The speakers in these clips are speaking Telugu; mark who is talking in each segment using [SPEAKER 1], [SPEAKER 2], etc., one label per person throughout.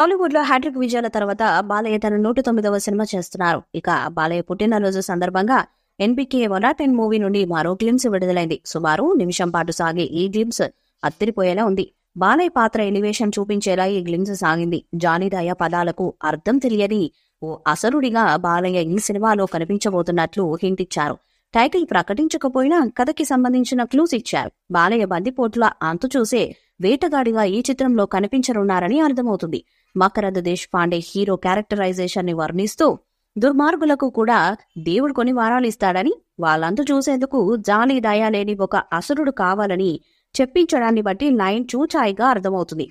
[SPEAKER 1] టాలీవుడ్ లో హ్యాట్రిక్ విజయాల తర్వాత బాలయ్య తన నూట తొమ్మిదవ సినిమా చేస్తున్నారు ఇక బాలయ్య పుట్టినరోజు సందర్భంగా ఎన్బికే వరాటెన్ మూవీ నుండి మరో క్లిమ్స్ విడుదలైంది సుమారు నిమిషం పాటు సాగే ఈ క్లిమ్స్ అత్తిరిపోయేలా ఉంది బాలయ్య పాత్ర ఎలివేషన్ చూపించేలా ఈ క్లిమ్స్ సాగింది జానీదాయ పదాలకు అర్థం తెలియని ఓ అసరుడిగా బాలయ్య ఈ సినిమాలో కనిపించబోతున్నట్లు హింట్ ఇచ్చారు టైటిల్ ప్రకటించకపోయినా కథకి సంబంధించిన క్లూస్ ఇచ్చారు బాలయ్య బందిపోట్ల అంతు చూసే వేటగాడిగా ఈ చిత్రంలో కనిపించనున్నారని అర్థమవుతుంది Makarand Deshpande hero characterization ని వర్ణిస్తూ దుర్మార్గులకు కూడా దేవుడు కొన్ని ఇస్తాడని వాళ్ళంతా చూసేందుకు జాలి దయ లేని ఒక అసురుడు కావాలని చెప్పించడాన్ని బట్టి లైన్ చూచాయిగా అర్థమవుతుంది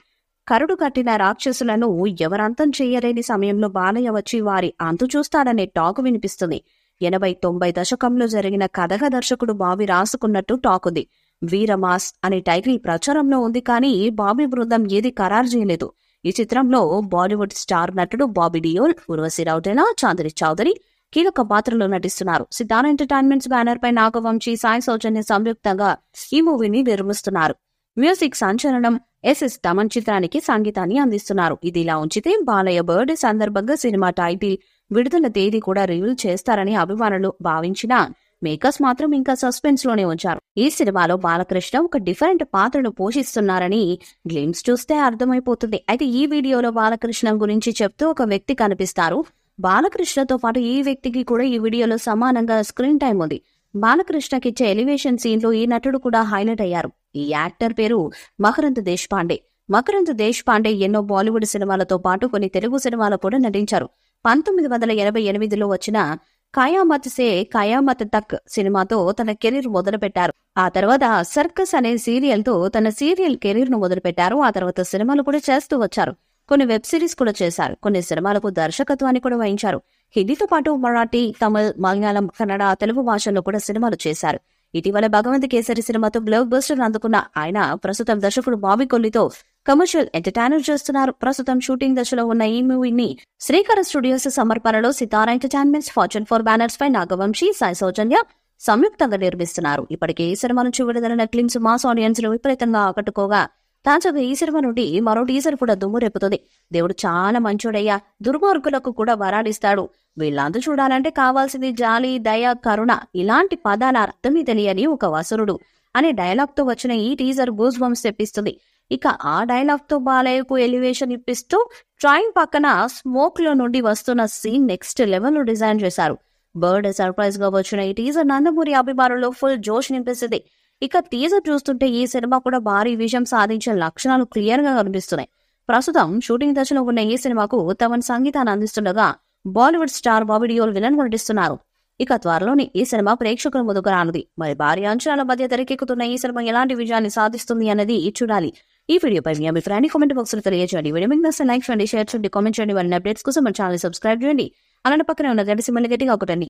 [SPEAKER 1] కరుడు కట్టిన రాక్షసులను ఎవరంతం చేయలేని సమయంలో బాలయ్య వచ్చి వారి అంతు చూస్తాడనే టాక్ వినిపిస్తుంది ఎనభై తొంభై దశకంలో జరిగిన కథగ దర్శకుడు బావి రాసుకున్నట్టు టాక్ ఉంది వీరమాస్ అనే టైటిల్ ప్రచారంలో ఉంది కానీ బాబీ బృందం ఏది ఖరారు చేయలేదు ఈ చిత్రంలో బాలీవుడ్ స్టార్ నటుడు బాబీ డియోల్ ఉర్వశి రౌటేలా చాందరి చౌదరి కీలక పాత్రలో నటిస్తున్నారు సితారా ఎంటర్టైన్మెంట్స్ బ్యానర్ పై నాగవంశీ సాయి సౌజన్య సంయుక్తంగా ఈ మూవీని నిర్మిస్తున్నారు మ్యూజిక్ సంచలనం ఎస్ఎస్ తమన్ చిత్రానికి సంగీతాన్ని అందిస్తున్నారు ఇది ఇలా ఉంచితే బాలయ్య బర్త్డే సందర్భంగా సినిమా టైటిల్ విడుదల తేదీ కూడా రివీల్ చేస్తారని అభిమానులు భావించినా మేకర్స్ మాత్రం ఇంకా సస్పెన్స్ లోనే ఉంచారు ఈ సినిమాలో బాలకృష్ణ ఒక డిఫరెంట్ పాత్రను పోషిస్తున్నారని గ్లిమ్స్ చూస్తే అర్థమైపోతుంది అయితే ఈ వీడియోలో బాలకృష్ణ గురించి చెప్తూ ఒక వ్యక్తి కనిపిస్తారు బాలకృష్ణతో పాటు ఈ వ్యక్తికి కూడా ఈ వీడియోలో సమానంగా స్క్రీన్ టైం ఉంది ఇచ్చే ఎలివేషన్ సీన్ లో ఈ నటుడు కూడా హైలైట్ అయ్యారు ఈ యాక్టర్ పేరు మహరంత్ దేశ్పాండే మకరంద్ దేశ్పాండే ఎన్నో బాలీవుడ్ సినిమాలతో పాటు కొన్ని తెలుగు సినిమాలు కూడా నటించారు పంతొమ్మిది వందల ఎనభై ఎనిమిదిలో వచ్చిన ఖయామత్ సే ఖయామత్ తక్ సినిమాతో తన కెరీర్ మొదలుపెట్టారు ఆ తర్వాత సర్కస్ అనే సీరియల్ తో తన సీరియల్ కెరీర్ ను మొదలుపెట్టారు ఆ తర్వాత సినిమాలు కూడా చేస్తూ వచ్చారు కొన్ని వెబ్ సిరీస్ కూడా చేశారు కొన్ని సినిమాలకు దర్శకత్వాన్ని కూడా వహించారు హిందీతో పాటు మరాఠీ తమిళ్ మలయాళం కన్నడ తెలుగు భాషల్లో కూడా సినిమాలు చేశారు ఇటీవల భగవంత్ కేసరి సినిమాతో బ్లాక్ బస్టర్ అందుకున్న ఆయన ప్రస్తుతం దర్శకుడు బాబీ కొల్లితో కమర్షియల్ ఎంటర్టైనర్ చేస్తున్నారు ప్రస్తుతం షూటింగ్ దశలో ఉన్న ఈ మూవీని శ్రీకర స్టూడియోస్ సమర్పణలో Sithara entertainments fortune four banners పై నాగవంశీ సాయి సౌజన్య సంయుక్తంగా నిర్మిస్తున్నారు ఇప్పటికే ఈ సినిమా నుంచి విడుదలైన క్లిమ్స్ మాస్ ఆడియన్స్ ను విపరీతంగా ఆకట్టుకోగా తాజాగా ఈ సినిమా నుండి మరో టీజర్ కూడా దుమ్ము రేపుతుంది దేవుడు చాలా మంచోడయ్యా దుర్మార్గులకు కూడా వరాలిస్తాడు వీళ్ళందరూ చూడాలంటే కావాల్సింది జాలి దయ కరుణ ఇలాంటి పదాల అర్థమీ తెలియని ఒక వసురుడు అనే డైలాగ్ తో వచ్చిన ఈ టీజర్ గూజ్ బంప్స్ తెప్పిస్తుంది ఇక ఆ డైలాగ్ తో బాలయ్యకు ఎలివేషన్ ఇప్పిస్తూ ట్రైన్ పక్కన స్మోక్ లో నుండి వస్తున్న సీన్ నెక్స్ట్ లో డిజైన్ చేశారు బర్డ్ సర్ప్రైజ్గా వచ్చిన ఈ టీజర్ నందమూరి అభిమానులు ఫుల్ జోష్ నింపిస్తుంది ఇక టీజర్ చూస్తుంటే ఈ సినిమా కూడా భారీ విజయం సాధించే లక్షణాలు క్లియర్ గా కనిపిస్తున్నాయి ప్రస్తుతం షూటింగ్ దశలో ఉన్న ఈ సినిమాకు తమన్ సంగీతాన్ని అందిస్తుండగా Bollywood star Bobby Deol villain నటిస్తున్నారు ఇక త్వరలోనే ఈ సినిమా ప్రేక్షకుల ముందుకు రానుంది మరి భారీ అంచనాల మధ్య తెరకెక్కుతున్న ఈ సినిమా ఎలాంటి విజయాన్ని సాధిస్తుంది అనేది చూడాలి ఈ వీడియోపై మీ అభిప్రాయాన్ని కామెంట్ బాక్స్ లో తెలియజేయండి వీడియో మీకు నచ్చితే లైక్ చేయండి షేర్ చేయండి కామెంట్ చేయండి వాళ్ళని అప్డేట్స్ కోసం మన ఛానల్ సబ్స్క్రైబ్ చేయండి అలానే పక్కనే ఉన్న గంట సిమ్మల్ని గట్టిగా ఒకటండి